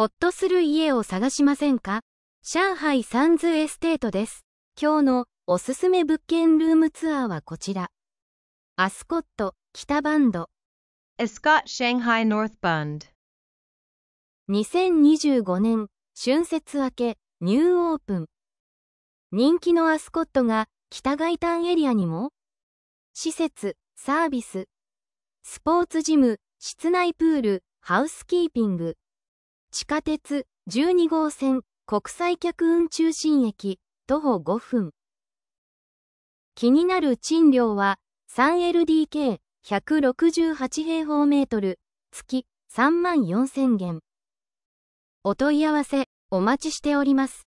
ほっとする家を探しませんか上海サンズエステートです。今日のおすすめ物件ルームツアーはこちら。アスコット、北バンド。エスコット・シャンハイ・ノーバンド。2025年、春節明け、ニューオープン。人気のアスコットが北外端エリアにも施設、サービス、スポーツジム、室内プール、ハウスキーピング、地下鉄12号線国際客運中心駅徒歩5分。気になる賃料は 3LDK168 平方メートル月3万4000元。お問い合わせお待ちしております。